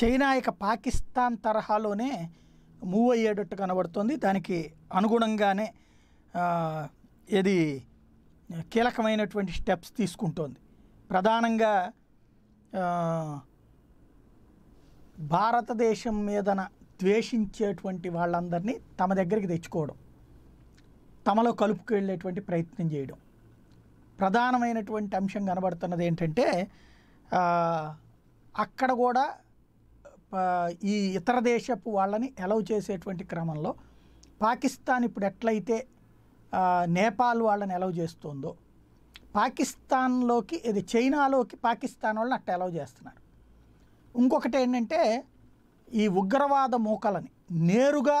China ఇక పాకిస్తాన్ తరహాలోనే move అయ్యేటట్టు కనబడుతుంది దానికి అనుగుణంగానే ఇది కీలకమైనటువంటి స్టెప్స్ తీసుకుంటోంది ప్రధానంగా భారతదేశం మీదన ద్వేషించేటువంటి వాళ్ళందరినీ తమ దగ్గరికి తెచ్చుకోవడం తమలో కలుపుకెళ్ళేటువంటి ప్రయత్నం చేయడం ప్రధానమైనటువంటి అంశం కనబడుతున్నది ఏంటంటే అక్కడ కూడా ఈ ఇతర దేశపు వాళ్ళని ఎలవ్ చేసేటువంటి క్రమంలో పాకిస్తాన్ ఇప్పుడు ఎట్లయితే నేపాల్ వాళ్ళని ఎలవ్ చేస్తుందో పాకిస్తాన్లోకి ఇది చైనాలోకి పాకిస్తాన్ వాళ్ళని అట్ట ఎలవ్ చేస్తున్నారు ఇంకొకటి ఏంటంటే ఈ ఉగ్రవాద మూకలని నేరుగా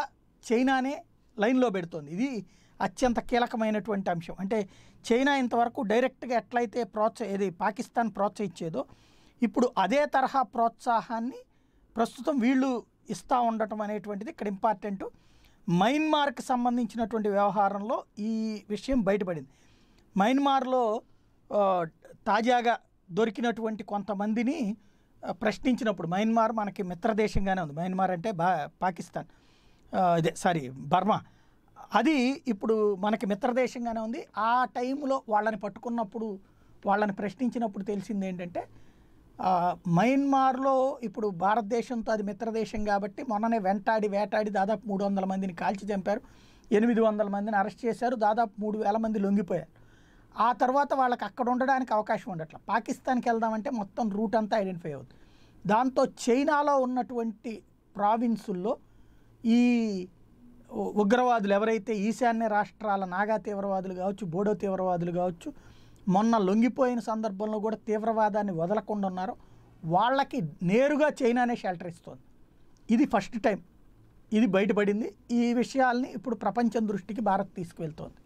చైనానే లైన్లో పెడుతుంది ఇది అత్యంత కీలకమైనటువంటి అంశం అంటే చైనా ఇంతవరకు డైరెక్ట్గా ఎట్లయితే ప్రోత్స ఇది పాకిస్తాన్ ప్రోత్సహించేదో ఇప్పుడు అదే తరహా ప్రోత్సాహాన్ని ప్రస్తుతం వీళ్ళు ఇస్తూ ఉండటం అనేటువంటిది ఇక్కడ ఇంపార్టెంట్ మైన్మార్కి సంబంధించినటువంటి వ్యవహారంలో ఈ విషయం బయటపడింది మైన్మార్లో తాజాగా దొరికినటువంటి కొంతమందిని ప్రశ్నించినప్పుడు మయన్మార్ మనకి మిత్రదేశంగానే ఉంది మయన్మార్ అంటే బా పాకిస్తాన్ ఇదే సారీ బర్మా అది ఇప్పుడు మనకి మిత్రదేశంగానే ఉంది ఆ టైంలో వాళ్ళని పట్టుకున్నప్పుడు వాళ్ళని ప్రశ్నించినప్పుడు తెలిసింది ఏంటంటే మయన్మార్లో ఇప్పుడు భారతదేశంతో అది మిత్రదేశం కాబట్టి మొన్ననే వెంటాడి వేటాడి దాదాపు మూడు వందల మందిని కాల్చి చంపారు ఎనిమిది వందల మందిని అరెస్ట్ చేశారు దాదాపు మూడు వేల మంది లొంగిపోయారు ఆ తర్వాత వాళ్ళకి అక్కడ ఉండడానికి అవకాశం ఉండట్ల పాకిస్తాన్కి వెళ్దామంటే మొత్తం రూట్ అంతా ఐడెంటిఫై అవుతుంది దాంతో చైనాలో ఉన్నటువంటి ప్రావిన్సుల్లో ఈ ఉగ్రవాదులు ఎవరైతే ఈశాన్య రాష్ట్రాల నాగా తీవ్రవాదులు కావచ్చు బోడో తీవ్రవాదులు కావచ్చు మొన్న లొంగిపోయిన సందర్భంలో కూడా తీవ్రవాదాన్ని వదలకుండా ఉన్నారు వాళ్ళకి నేరుగా చైనానే షెల్టర్ ఇస్తుంది ఇది ఫస్ట్ టైం ఇది బయటపడింది ఈ విషయాల్ని ఇప్పుడు ప్రపంచం దృష్టికి భారత్ తీసుకువెళ్తోంది